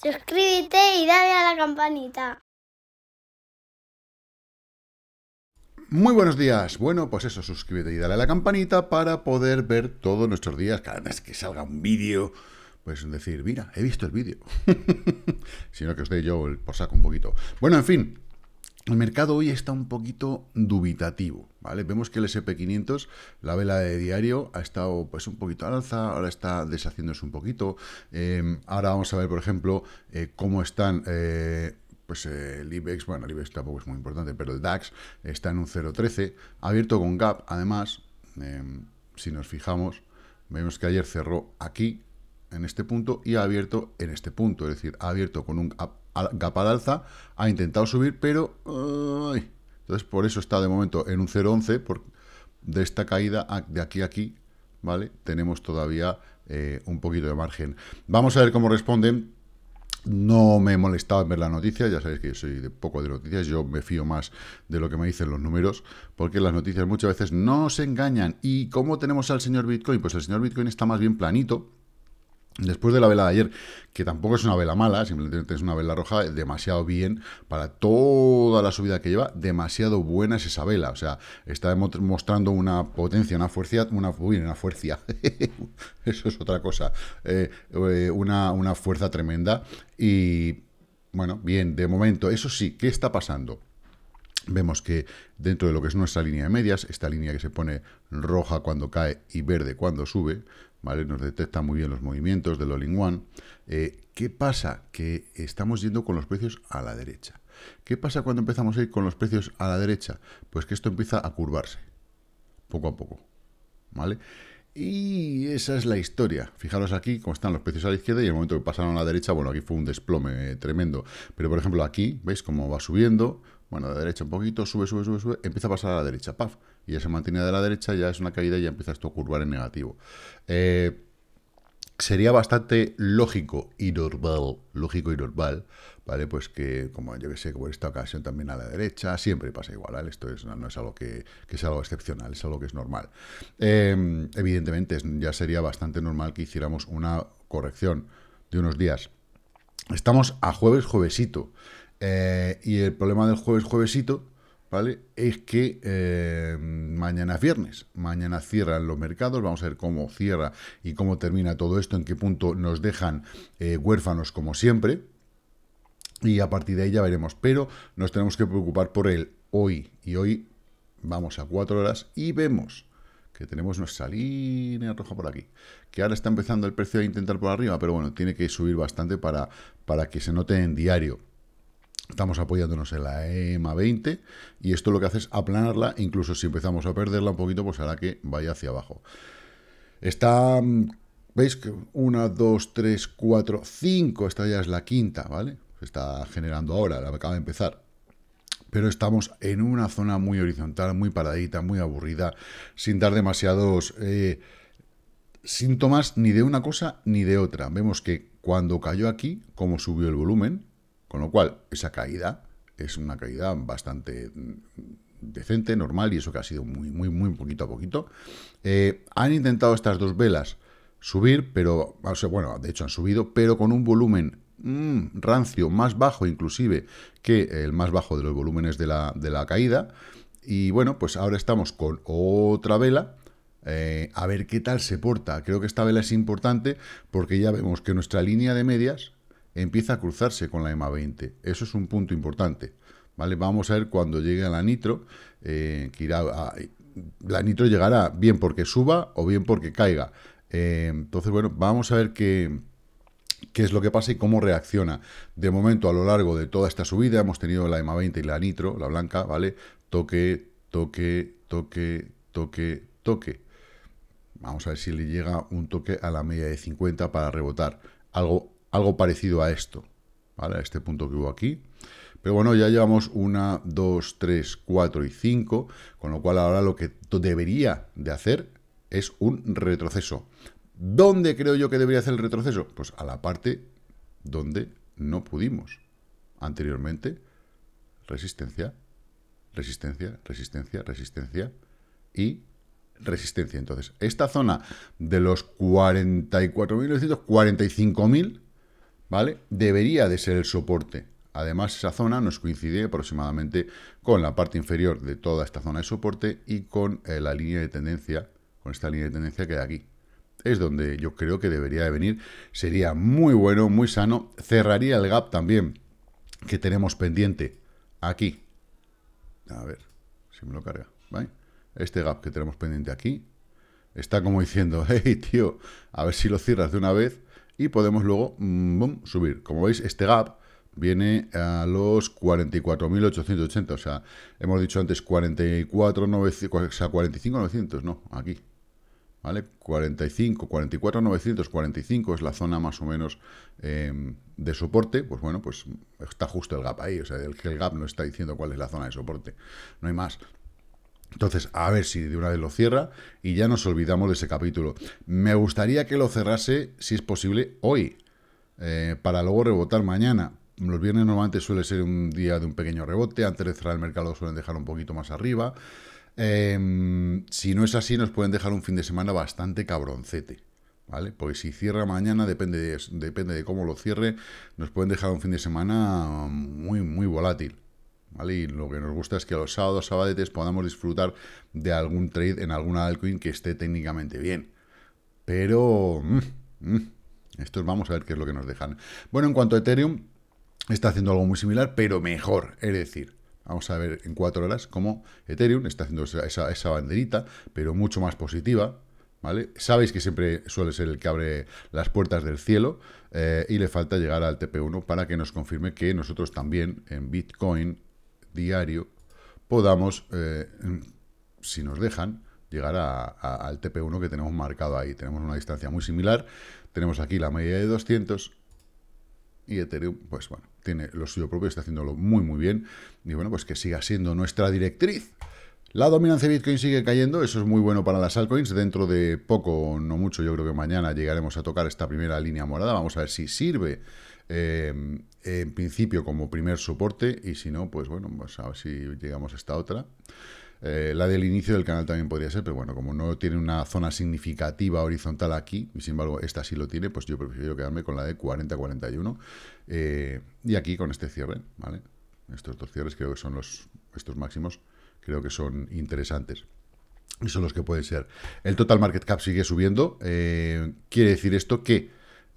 Suscríbete y dale a la campanita. Muy buenos días. Bueno, pues eso, suscríbete y dale a la campanita para poder ver todos nuestros días. Cada vez que salga un vídeo, pues decir, mira, he visto el vídeo. no que os dé yo el por saco un poquito. Bueno, en fin, el mercado hoy está un poquito dubitativo, ¿vale? Vemos que el SP500, la vela de diario, ha estado pues un poquito al alza, ahora está deshaciéndose un poquito. Em, ahora vamos a ver, por ejemplo, eh, cómo están... Eh, pues eh, el IBEX, bueno, el IBEX tampoco es muy importante, pero el DAX está en un 0,13, abierto con gap, además, em, si nos fijamos, vemos que ayer cerró aquí, en este punto, y ha abierto en este punto, es decir, ha abierto con un gap gap al alza, ha intentado subir, pero... entonces, por eso está de momento en un 0,11, por, de esta caída de aquí a aquí, ¿vale? Tenemos todavía eh, un poquito de margen. Vamos a ver cómo responden. No me he en ver la noticia, ya sabéis que yo soy de poco de noticias, yo me fío más de lo que me dicen los números, porque las noticias muchas veces no se engañan. ¿Y cómo tenemos al señor Bitcoin? Pues el señor Bitcoin está más bien planito, Después de la vela de ayer, que tampoco es una vela mala, simplemente es una vela roja demasiado bien para toda la subida que lleva, demasiado buena es esa vela. O sea, está mostrando una potencia, una fuerza, una, una fuerza, eso es otra cosa, eh, eh, una, una fuerza tremenda. Y bueno, bien, de momento, eso sí, ¿qué está pasando? Vemos que dentro de lo que es nuestra línea de medias, esta línea que se pone roja cuando cae y verde cuando sube, ¿vale? Nos detecta muy bien los movimientos del All-in-One. Eh, ¿Qué pasa? Que estamos yendo con los precios a la derecha. ¿Qué pasa cuando empezamos a ir con los precios a la derecha? Pues que esto empieza a curvarse, poco a poco, ¿vale? Y esa es la historia. Fijaros aquí cómo están los precios a la izquierda y el momento que pasaron a la derecha, bueno, aquí fue un desplome tremendo. Pero, por ejemplo, aquí, ¿veis cómo va subiendo? Bueno, de derecha un poquito, sube, sube, sube, sube, empieza a pasar a la derecha, paf. Y ya se mantiene de la derecha, ya es una caída y ya empieza esto a curvar en negativo. Eh, sería bastante lógico y normal, lógico y normal, ¿vale? Pues que, como yo que sé, por esta ocasión también a la derecha, siempre pasa igual, ¿vale? Esto no, es algo que, que es algo excepcional, es algo que es normal. Em, evidentemente, ya sería bastante normal que hiciéramos una corrección de unos días. Estamos a jueves, juevesito. Eh, y el problema del jueves juevesito, ¿vale? Es que eh, mañana es viernes, mañana cierran los mercados, vamos a ver cómo cierra y cómo termina todo esto, en qué punto nos dejan eh, huérfanos como siempre. Y a partir de ahí ya veremos, pero nos tenemos que preocupar por él hoy. Y hoy vamos a cuatro horas y vemos que tenemos nuestra línea roja por aquí, que ahora está empezando el precio a intentar por arriba, pero bueno, tiene que subir bastante para, para que se note en diario. Estamos apoyándonos en la EMA 20 y esto lo que hace es aplanarla, incluso si empezamos a perderla un poquito, pues hará que vaya hacia abajo. Está, mm, ¿veis? Una, dos, tres, cuatro, cinco. esta ya es la quinta, ¿vale? Se está generando ahora, la acaba de empezar. Pero estamos en una zona muy horizontal, muy paradita, muy aburrida, sin dar demasiados eh, síntomas ni de una cosa ni de otra. Vemos que cuando cayó aquí, como subió el volumen, con lo cual, esa caída es una caída bastante mm, decente, normal, y eso que ha sido muy, muy, muy poquito a poquito. Eh, han intentado estas dos velas subir, pero, bueno, de hecho han subido, pero con un volumen mm, rancio más bajo inclusive que el más bajo de los volúmenes de la, de la caída. Y bueno, pues ahora estamos con otra vela, eh, a ver qué tal se porta. Creo que esta vela es importante porque ya vemos que nuestra línea de medias empieza a cruzarse con la EMA 20. Eso es un punto importante. ¿vale? Vamos a ver cuando llegue la nitro, eh, la nitro llegará bien porque suba o bien porque caiga. Eh, entonces, bueno, vamos a ver qué, qué es lo que pasa y cómo reacciona. De momento, a lo largo de toda esta subida, hemos tenido la EMA 20 y la nitro, la blanca, ¿vale? Toque, toque, toque, toque, toque. Vamos a ver si le llega un toque a la media de 50 para rebotar. Algo algo parecido a esto, ¿vale? A este punto que hubo aquí. Pero bueno, ya llevamos una, 2, tres, cuatro y cinco, con lo cual ahora lo que debería de hacer es un retroceso. ¿Dónde creo yo que debería hacer el retroceso? Pues a la parte donde no pudimos. Anteriormente, resistencia, resistencia, resistencia, resistencia y resistencia. Entonces, esta zona de los 44.900, 45.000 ¿vale? Debería de ser el soporte. Además, esa zona nos coincide aproximadamente con la parte inferior de toda esta zona de soporte y con eh, la línea de tendencia, con esta línea de tendencia que hay aquí. Es donde yo creo que debería de venir. Sería muy bueno, muy sano. Cerraría el gap también que tenemos pendiente aquí. A ver si me lo carga. ¿vale? Este gap que tenemos pendiente aquí está como diciendo, hey tío, a ver si lo cierras de una vez y podemos luego mm, subir. Como veis, este gap viene a los 44.880, o sea, hemos dicho antes 44.900, o sea, 45.900, no, aquí, ¿vale? 45, 44.900, 45 es la zona más o menos em, de soporte, pues bueno, pues está justo el gap ahí, o sea, el, el gap no está diciendo cuál es la zona de soporte, no hay más. Entonces, a ver si de una vez lo cierra y ya nos olvidamos de ese capítulo. Me gustaría que lo cerrase, si es posible, hoy, eh, para luego rebotar mañana. Los viernes normalmente suele ser un día de un pequeño rebote, antes de cerrar el mercado suelen dejar un poquito más arriba. Em, si no es así, nos pueden dejar un fin de semana bastante cabroncete. ¿Vale? Porque si cierra mañana, depende de, depende de cómo lo cierre, nos pueden dejar un fin de semana muy, muy volátil. Y lo que nos gusta es que los sábados, sabadetes, podamos disfrutar de algún trade en alguna altcoin que esté técnicamente bien. Pero... Mm, mm, Esto vamos a ver qué es lo que nos dejan. Bueno, en cuanto a Ethereum, está haciendo algo muy similar, pero mejor. Es decir, vamos a ver en cuatro horas cómo Ethereum está haciendo esa, banderita, pero mucho más positiva. ¿Vale? Sabéis que siempre suele ser el que abre las puertas del cielo eh, y le falta llegar al TP1 para que nos confirme que nosotros también en Bitcoin diario, podamos, eh, si nos dejan, llegar al TP1 que tenemos marcado ahí. Tenemos una distancia muy similar, tenemos aquí la media de 200 y Ethereum, pues bueno, tiene lo suyo propio, está haciéndolo muy muy bien y bueno, pues que siga siendo nuestra directriz. La dominancia de Bitcoin sigue cayendo, eso es muy bueno para las altcoins. Dentro de poco, no mucho, yo creo que mañana llegaremos a tocar esta primera línea morada. Vamos a ver si sirve Em, en principio como primer soporte y si no, pues bueno, pues a ver si llegamos a esta otra. Eh, la del inicio del canal también podría ser, pero bueno, como no tiene una zona significativa horizontal aquí, y sin embargo esta sí lo tiene, pues yo prefiero quedarme con la de 40-41 eh, y aquí con este cierre, ¿vale? Estos dos cierres creo que son los, estos máximos, creo que son interesantes. Y son los que pueden ser. El total market cap sigue subiendo. Eh, quiere decir esto que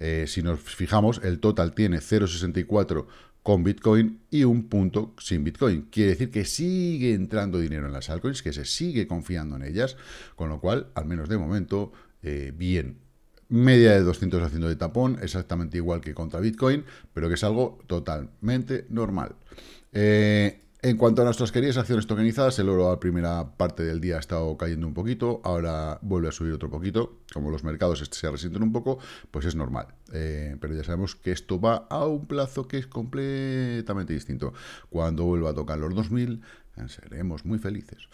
eh, si nos fijamos, el total tiene 0,64 con Bitcoin y un punto sin Bitcoin. Quiere decir que sigue entrando dinero en las altcoins, que se sigue confiando en ellas, con lo cual, al menos de momento, eh, bien. Media de 200 haciendo de tapón, exactamente igual que contra Bitcoin, pero que es algo totalmente normal. Eh, en cuanto a nuestras queridas acciones tokenizadas, el oro a primera parte del día ha estado cayendo un poquito, ahora vuelve a subir otro poquito. Como los mercados este se resienten un poco, pues es normal. Eh, pero ya sabemos que esto va a un plazo que es completamente distinto. Cuando vuelva a tocar los 2000, seremos muy felices.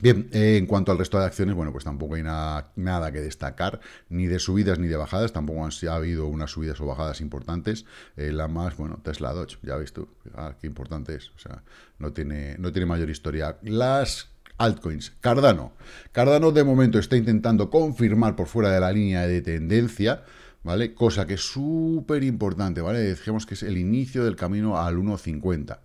Bien, eh, en cuanto al resto de acciones, bueno, pues tampoco hay nada, que destacar, ni de subidas ni de bajadas, tampoco ha habido unas subidas o bajadas importantes. Eh, la más, bueno, Tesla Dodge, ya ves tú, ah, qué importante es, o sea, no tiene, no tiene mayor historia. Las altcoins, Cardano. Cardano de momento está intentando confirmar por fuera de la línea de tendencia, ¿vale? Cosa que es súper importante, ¿vale? Dejemos que es el inicio del camino al 1.50,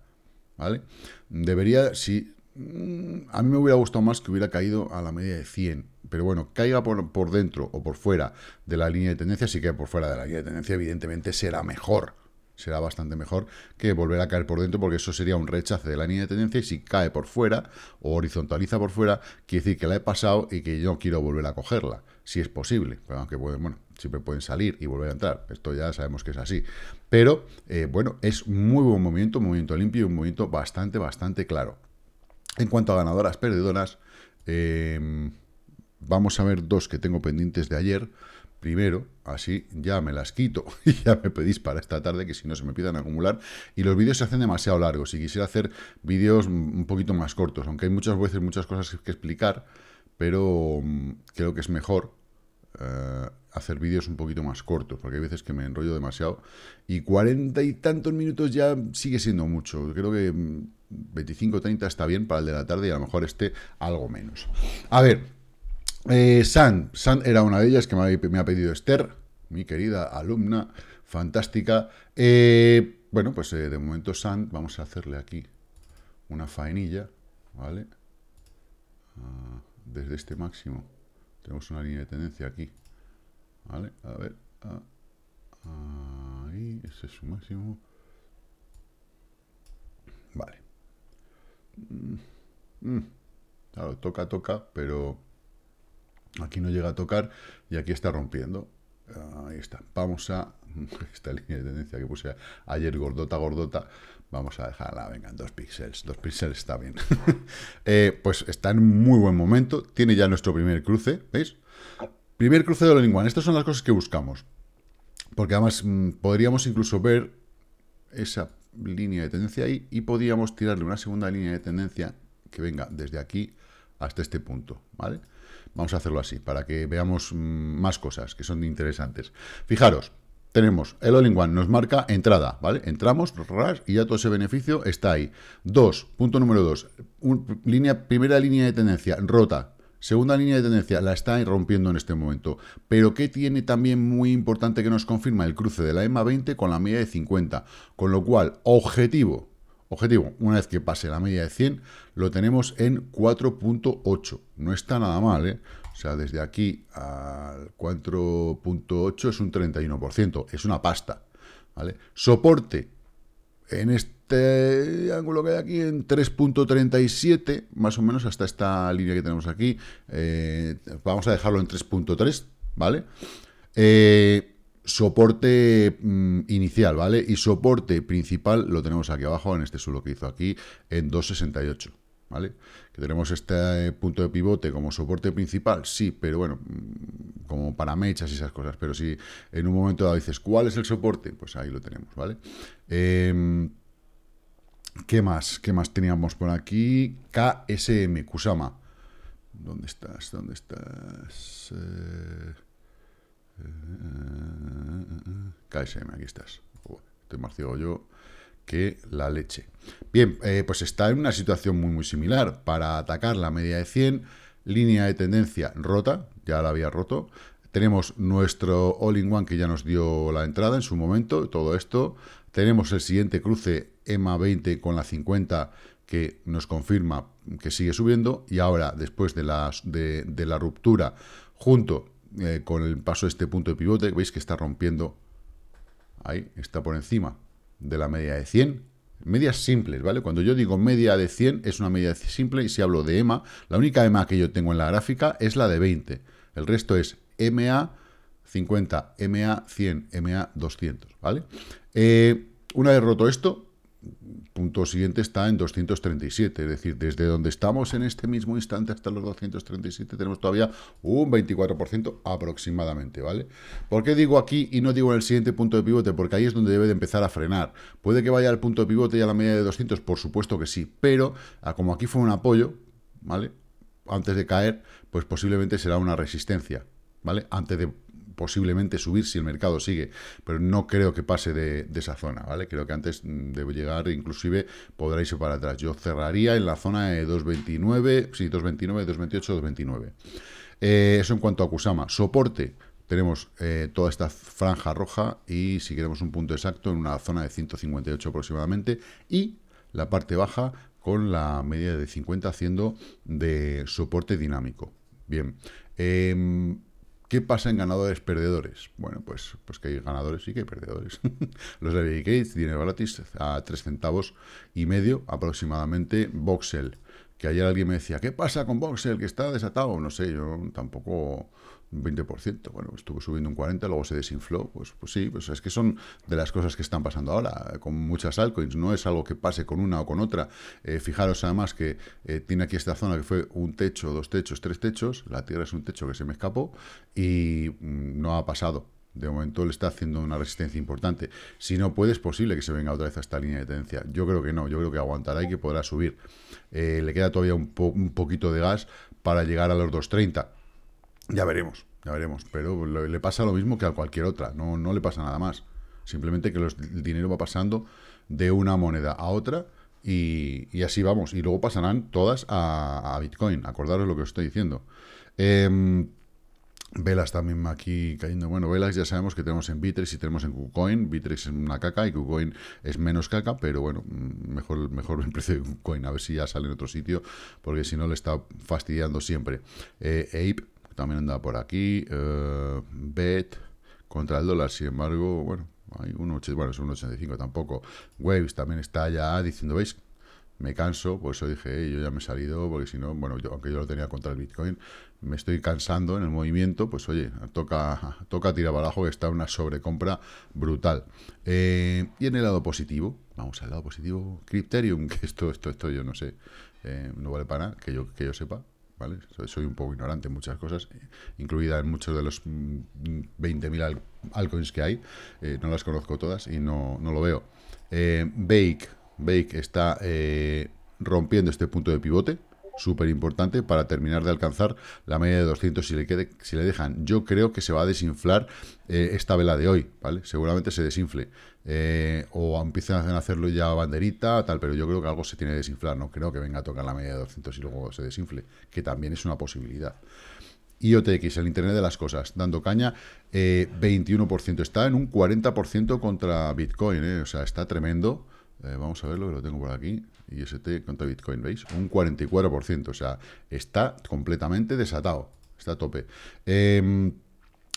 ¿vale? Debería, si Mm, a mí me hubiera gustado más que hubiera caído a la media de 100. Pero bueno, caiga por, por, dentro o por fuera de la línea de tendencia, si cae por fuera de la línea de tendencia evidentemente será mejor. Será bastante mejor que volver a caer por dentro porque eso sería un rechace de la línea de tendencia y si cae por fuera o horizontaliza por fuera, quiere decir que la he pasado y que yo quiero volver a cogerla, si es posible. Pero aunque pueden, bueno, siempre pueden salir y volver a entrar. Esto ya sabemos que es así. Pero eh, bueno, es muy buen momento, un movimiento limpio y un movimiento bastante, bastante claro. En cuanto a ganadoras perdedoras, eh, vamos a ver dos que tengo pendientes de ayer. Primero, así ya me las quito y ya me pedís para esta tarde, que si no se me pidan acumular. Y los vídeos se hacen demasiado largos y quisiera hacer vídeos un poquito más cortos, aunque hay muchas veces muchas cosas que explicar, pero mm, creo que es mejor eh, hacer vídeos un poquito más cortos, porque hay veces que me enrollo demasiado. Y cuarenta y tantos minutos ya sigue siendo mucho. Creo que 25 mm, 30 está bien para el de la tarde y a lo mejor esté algo menos. A ver, eh, San. San era una de ellas que me ha pedido Esther, mi querida alumna, fantástica. Eh, bueno, pues eh, de momento San, vamos a hacerle aquí una faenilla, ¿vale? Ah, desde este máximo. Tenemos una línea de tendencia aquí. Vale, a ver. ahí, ese es su máximo. Vale. Mm, mm. claro, toca, toca, pero aquí no llega a tocar y aquí está rompiendo. Ahí está. Vamos a esta línea de tendencia que puse ayer gordota, gordota, vamos a dejarla, venga, dos píxeles, dos píxeles está bien. Eh, pues está en muy buen momento, tiene ya nuestro primer cruce, ¿veis? Primer cruce de all Estas son las cosas que buscamos. Porque además mm, podríamos incluso ver esa línea de tendencia ahí y podríamos tirarle una segunda línea de tendencia que venga desde aquí hasta este punto, ¿vale? Vamos a hacerlo así, para que veamos mm, más cosas que son interesantes. Fijaros, tenemos el all in nos marca entrada, ¿vale? Entramos, ras, y ya todo ese beneficio está ahí. Dos, punto número dos, primera línea de tendencia, rota, Segunda línea de tendencia, la está rompiendo en este momento. Pero que tiene también muy importante que nos confirma el cruce de la EMA 20 con la media de 50. Con lo cual, objetivo, objetivo, una vez que pase la media de 100, lo tenemos en 4.8. No está nada mal, ¿eh? O sea, desde aquí al 4.8 es un 31%. Es una pasta, ¿vale? Soporte, en este ángulo que hay aquí, en 3.37, más o menos hasta esta línea que tenemos aquí, eh, vamos a dejarlo en 3.3, ¿vale? Eh, soporte mm, inicial, ¿vale? Y soporte principal lo tenemos aquí abajo, en este suelo que hizo aquí, en 2.68, ¿vale? tenemos este eh, punto de pivote como soporte principal, sí, pero bueno, mm, como para mechas y esas cosas, pero si en un momento dado dices, ¿cuál es el soporte? Pues ahí lo tenemos, ¿vale? Em, ¿Qué más? ¿Qué más teníamos por aquí? KSM, Kusama. ¿Dónde estás? ¿Dónde estás? Eh, eh, KSM, aquí estás. estoy más ciego yo que la leche. Bien, eh, pues está en una situación muy, muy similar. Para atacar la media de 100, línea de tendencia rota, ya la había roto. Tenemos nuestro all-in-one que ya nos dio la entrada en su momento, todo esto. Tenemos el siguiente cruce EMA 20 con la 50 que nos confirma que sigue subiendo. Y ahora, después de la, de, la ruptura, junto eh, con el paso de este punto de pivote, veis que está rompiendo, ahí, está por encima de la media de 100. Medias simples, ¿vale? Cuando yo digo media de 100 es una media simple y si hablo de EMA, la única EMA que yo tengo en la gráfica es la de 20. El resto es MA 50, MA 100, MA 200, ¿vale? Eh, una vez roto esto, punto siguiente está en 237, es decir, desde donde estamos en este mismo instante hasta los 237 tenemos todavía un 24% aproximadamente, ¿vale? ¿Por qué digo aquí y no digo en el siguiente punto de pivote? Porque ahí es donde debe de empezar a frenar. ¿Puede que vaya al punto de pivote y a la media de 200? Por supuesto que sí, pero ah, como aquí fue un apoyo, ¿vale? Antes de caer, pues posiblemente será una resistencia, ¿vale? Antes de posiblemente subir si el mercado sigue, pero no creo que pase de, esa zona, ¿vale? Creo que antes mm, de llegar inclusive podrá irse para atrás. Yo cerraría en la zona de 2.29, sí, 2.29, 2.28, 2.29. eso en cuanto a Kusama. Soporte, tenemos eh, toda esta franja roja y si queremos un punto exacto en una zona de 158 aproximadamente y la parte baja con la media de 50 haciendo de soporte dinámico. Bien, em, ¿Qué pasa en ganadores perdedores? Bueno, pues, pues que hay ganadores y que hay perdedores. Los de Gates, dinero gratis, a 3 centavos y medio aproximadamente. Voxel, que ayer alguien me decía, ¿qué pasa con Voxel? Que está desatado. No sé, yo tampoco un 20%. Bueno, estuvo subiendo un 40%, luego se desinfló. Pues, pues sí, pues es que son de las cosas que están pasando ahora con muchas altcoins. No es algo que pase con una o con otra. Eh, fijaros además que eh, tiene aquí esta zona que fue un techo, dos techos, tres techos. La Tierra es un techo que se me escapó y mm, no ha pasado. De momento le está haciendo una resistencia importante. Si no puede, es posible que se venga otra vez a esta línea de tendencia. Yo creo que no, yo creo que aguantará y que podrá subir. Eh, le queda todavía un, un poquito de gas para llegar a los 230 ya veremos, ya veremos. Pero le pasa lo mismo que a cualquier otra. No, no le pasa nada más. Simplemente que el dinero va pasando de una moneda a otra y, así vamos. Y luego pasarán todas a, Bitcoin. Acordaros lo que os estoy diciendo. Em, Velas también aquí cayendo. Bueno, Velas ya sabemos que tenemos en Bitrex y tenemos en KuCoin. Bitrex es una caca y KuCoin es menos caca, pero bueno, mm, mejor, mejor el precio de KuCoin. A ver si ya sale en otro sitio, porque si no le está fastidiando siempre. Eh, Ape también anda por aquí. Eh, BET contra el dólar, sin embargo, bueno, hay un bueno, es un 85 tampoco. Waves también está ya diciendo, ¿veis? Me canso, por eso dije, yo ya me he salido, porque si no, bueno, yo, aunque yo lo tenía contra el Bitcoin, me estoy cansando en el movimiento, pues oye, toca, toca tirar abajo, que está una sobrecompra brutal. Eh, y en el lado positivo, vamos al lado positivo, Crypterium, que esto, esto, esto, yo no sé, eh, no vale para nada, que yo, que yo sepa, soy un poco ignorante en muchas cosas, eh, incluida en muchos de los 20.000 mm, altcoins que hay, eh, no las conozco todas y no, no lo veo. Eh, Bake, Bake está rompiendo este punto de pivote, súper importante para terminar de alcanzar la media de 200 si le, quede, si le dejan. Yo creo que se va a desinflar eh, esta vela de hoy, ¿vale? Seguramente se desinfle. Eh, o empiezan a hacerlo ya banderita, tal, pero yo creo que algo se tiene que desinflar. No creo que venga a tocar la media de 200 y luego se desinfle, que también es una posibilidad. IOTX, el Internet de las Cosas, dando caña, 21%. Eh, está en un 40% contra Bitcoin, o sea, está tremendo. vamos a verlo, que lo tengo por aquí. IST contra Bitcoin, ¿veis? Un 44%, o sea, está completamente desatado, está a tope. Em,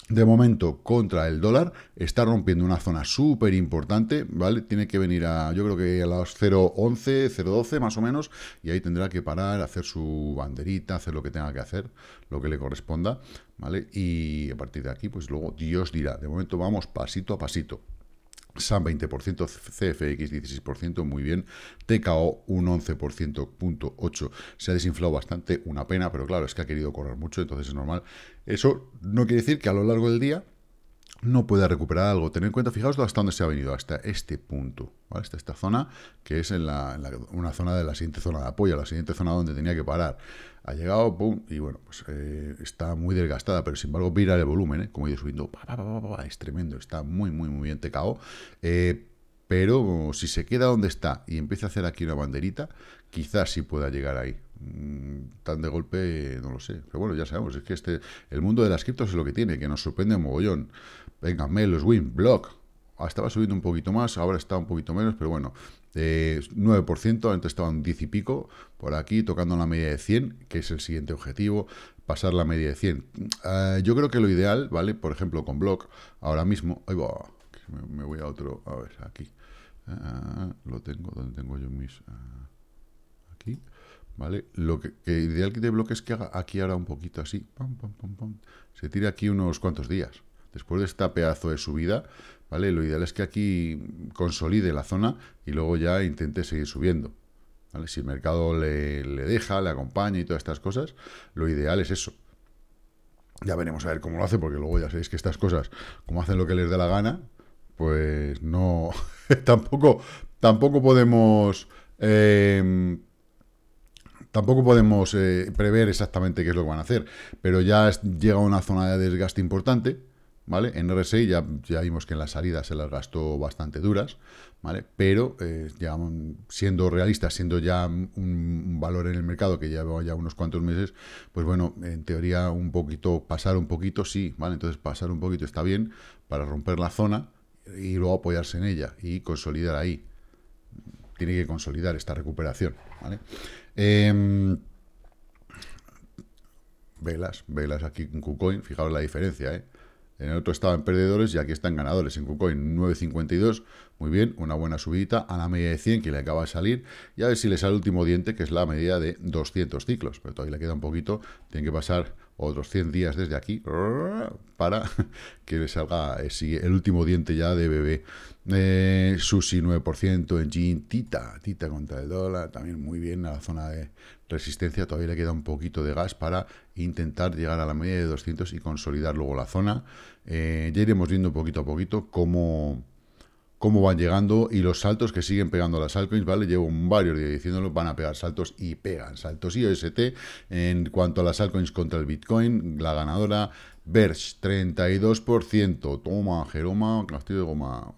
de momento, contra el dólar, está rompiendo una zona súper importante, ¿vale? Tiene que venir a, yo creo que a las 0.11, 0.12 más o menos, y ahí tendrá que parar, hacer su banderita, hacer lo que tenga que hacer, lo que le corresponda, ¿vale? Y a partir de aquí, pues luego Dios dirá, de momento vamos pasito a pasito, SAM 20%, CFX 16%, muy bien, TKO un 11.8%, se ha desinflado bastante, una pena, pero claro, es que ha querido correr mucho, entonces es normal. Eso no quiere decir que a lo largo del día no pueda recuperar algo. Ten en cuenta, fijaos hasta dónde se ha venido, hasta este punto, hasta esta zona, que es en una zona de la siguiente zona de apoyo, la siguiente zona donde tenía que parar ha llegado, pum, y bueno, pues eh, está muy desgastada, pero sin embargo, mira el volumen, ¿eh? como ha ido subiendo, es tremendo, está muy, muy, muy bien tecao. Eh, pero si se queda donde está y empieza a hacer aquí una banderita, quizás sí pueda llegar ahí. Mm, tan de golpe, no lo sé. Pero bueno, ya sabemos, es que este, el mundo de las criptos es lo que tiene, que nos sorprende un mogollón. Venga, Melos, Win, Block, estaba subiendo un poquito más, ahora está un poquito menos, pero bueno, eh, 9%, antes estaban 10 y pico, por aquí, tocando la media de 100, que es el siguiente objetivo, pasar la media de 100. Ah, yo creo que lo ideal, ¿vale? Por ejemplo, con Block, ahora mismo, me, voy a otro, a ver, aquí, ah, lo tengo, ¿dónde tengo yo mis? Ah, aquí, ¿vale? Lo que, ideal que de Block es que haga aquí ahora un poquito así, pam, pam, pam, se tira aquí unos cuantos días, después de este pedazo de subida, ¿vale? Lo ideal es que aquí consolide la zona y luego ya intente seguir subiendo. Si el mercado le, deja, le acompaña y todas estas cosas, lo ideal es eso. Ya veremos a ver cómo lo hace, porque luego ya sabéis que estas cosas, como hacen lo que les dé la gana, pues no, tampoco, tampoco podemos... Em, tampoco podemos eh, prever exactamente qué es lo que van a hacer, pero ya llega una zona de desgaste importante, ¿vale? En RSI ya, ya vimos que en la salida se las gastó bastante duras, ¿vale? Pero eh, ya, siendo realistas, siendo ya un, valor en el mercado que lleva ya unos cuantos meses, pues bueno, en teoría un poquito, pasar un poquito sí, ¿vale? Entonces pasar un poquito está bien para romper la zona y luego apoyarse en ella y consolidar ahí. Tiene que consolidar esta recuperación, ¿vale? Em, velas, velas aquí con KuCoin, fijaos la diferencia, ¿eh? En el otro estaban perdedores y aquí están ganadores. En KuCoin 9.52, muy bien, una buena subida a la media de 100 que le acaba de salir. Y a ver si le sale el último diente, que es la medida de 200 ciclos. Pero todavía le queda un poquito, tiene que pasar otros 100 días desde aquí para que le salga el último diente ya de bebé. Eh, Susi 9% en Gin, Tita, Tita contra el dólar, también muy bien a la zona de resistencia, todavía le queda un poquito de gas para intentar llegar a la media de 200 y consolidar luego la zona. Eh, ya iremos viendo poquito a poquito cómo cómo van llegando y los saltos que siguen pegando las altcoins, ¿vale? Llevo varios días diciéndolo, van a pegar saltos y pegan saltos. IOST, en cuanto a las altcoins contra el Bitcoin, la ganadora, Verge, 32%. Toma, Jeroma, castillo de goma.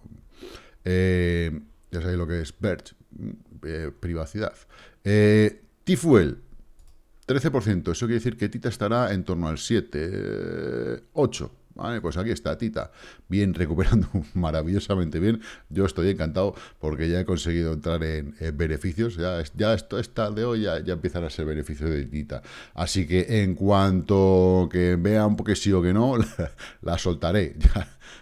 Eh, ya sabéis lo que es Verge, mm, eh, privacidad. Eh, Tifuel, 13%. Eso quiere decir que Tita estará en torno al 7, 8%. Eh, Vale, pues aquí está Tita, bien, recuperando maravillosamente bien. Yo estoy encantado porque ya he conseguido entrar en, beneficios. Ya, esto está de hoy, ya, ya empiezan a ser beneficio de Tita. Así que en cuanto que vean un que sí o que no, la, soltaré.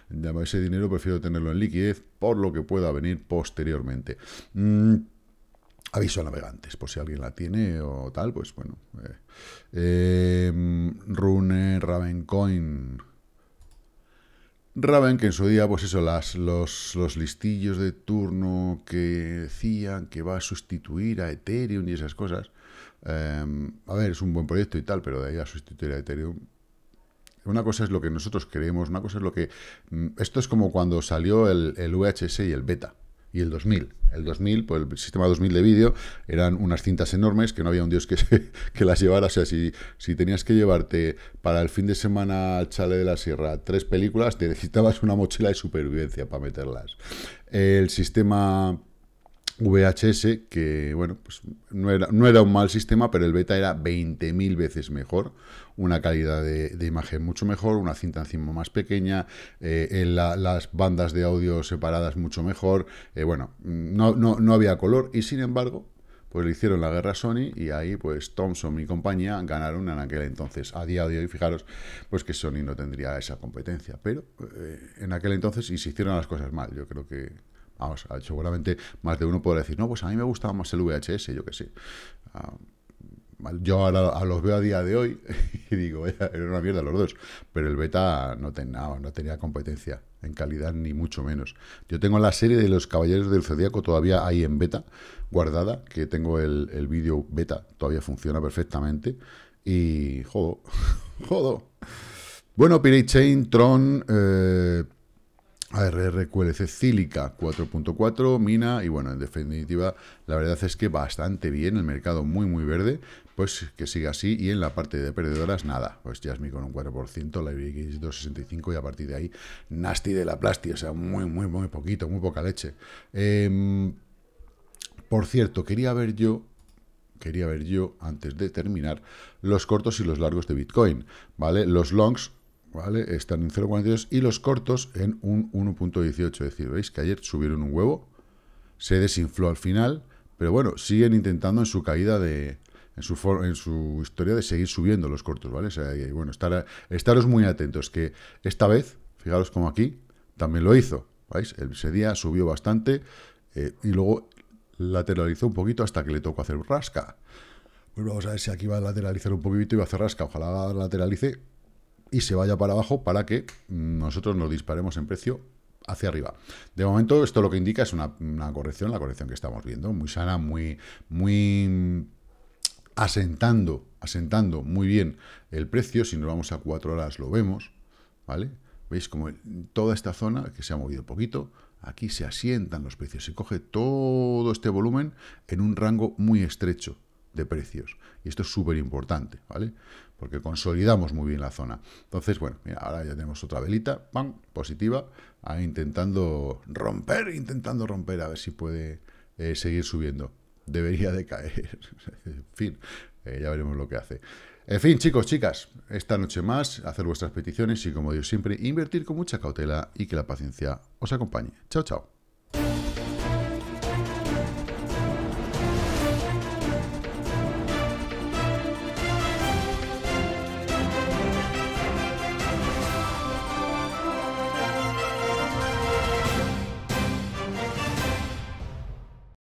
Ya, ese dinero prefiero tenerlo en liquidez por lo que pueda venir posteriormente. Mm, aviso a navegantes, por si alguien la tiene o tal, pues bueno. Eh, Raven eh, mm, Rune Ravencoin Raven, que en su día, pues eso, las, los, los, listillos de turno que decían que va a sustituir a Ethereum y esas cosas. Em, a ver, es un buen proyecto y tal, pero de ahí a sustituir a Ethereum. Una cosa es lo que nosotros creemos, una cosa es lo que... Mm, esto es como cuando salió el, el VHS y el beta y el 2000. El 2000, pues el sistema 2000 de vídeo, eran unas cintas enormes que no había un dios que, que las llevara. O sea, si, si tenías que llevarte para el fin de semana al Chale de la Sierra tres películas, te necesitabas una mochila de supervivencia para meterlas. El sistema VHS, que bueno, pues no era, no era, un mal sistema, pero el beta era 20.000 veces mejor, una calidad de, imagen mucho mejor, una cinta encima más pequeña, en eh, las bandas de audio separadas mucho mejor, eh, bueno, no, no, no había color y sin embargo, pues le hicieron la guerra Sony y ahí pues Thomson y compañía ganaron en aquel entonces. A día de hoy, fijaros, pues que Sony no tendría esa competencia, pero eh, en aquel entonces y se hicieron las cosas mal, yo creo que Ah, seguramente más de uno podrá decir, no, pues a mí me gustaba más el VHS, yo que sé. Ah, yo ahora los veo a día de hoy y digo, era una mierda los dos. Pero el beta no, no, tenía competencia en calidad, ni mucho menos. Yo tengo la serie de los Caballeros del Zodíaco todavía ahí en beta, guardada, que tengo el, el vídeo beta, todavía funciona perfectamente. Y jodo, jodo. Bueno, Pirate Chain, Tron, eh, ARRQLC Cílica 4.4, Mina, y bueno, en definitiva, la verdad es que bastante bien, el mercado muy muy verde, pues que siga así, y en la parte de perdedoras, nada, pues Jasmine con un 4%, la IBX 265, y a partir de ahí, Nasty de la Plasti, o sea, muy muy muy poquito, muy poca leche. Em, por cierto, quería ver yo quería ver yo antes de terminar los cortos y los largos de Bitcoin, ¿vale? Los longs ¿vale? Están en 0,42 y los cortos en un 1.18. Es decir, veis que ayer subieron un huevo, se desinfló al final, pero bueno, siguen intentando en su caída de... En su, en su historia de seguir subiendo los cortos, ¿vale? bueno, estar, estaros muy atentos, que esta vez, fijaros como aquí, también lo hizo, ¿veis? Ese día subió bastante eh, y luego lateralizó un poquito hasta que le tocó hacer rasca. Pues vamos a ver si aquí va a lateralizar un poquito y va a hacer rasca. Ojalá lateralice y se vaya para abajo para que nosotros nos disparemos en precio hacia arriba. De momento, esto lo que indica es una, corrección, la corrección que estamos viendo, muy sana, muy, muy asentando, asentando muy bien el precio. Si nos vamos a cuatro horas lo vemos, ¿vale? ¿Veis como toda esta zona que se ha movido poquito? Aquí se asientan los precios, se coge todo este volumen en un rango muy estrecho de precios. Y esto es súper importante, ¿vale? Porque consolidamos muy bien la zona. Entonces, bueno, mira, ahora ya tenemos otra velita, ¡pam!, positiva, intentando romper, intentando romper, a ver si puede eh, seguir subiendo. Debería de caer. en fin, eh, ya veremos lo que hace. En fin, chicos, chicas, esta noche más, hacer vuestras peticiones y, como dios siempre, invertir con mucha cautela y que la paciencia os acompañe. Chao, chao.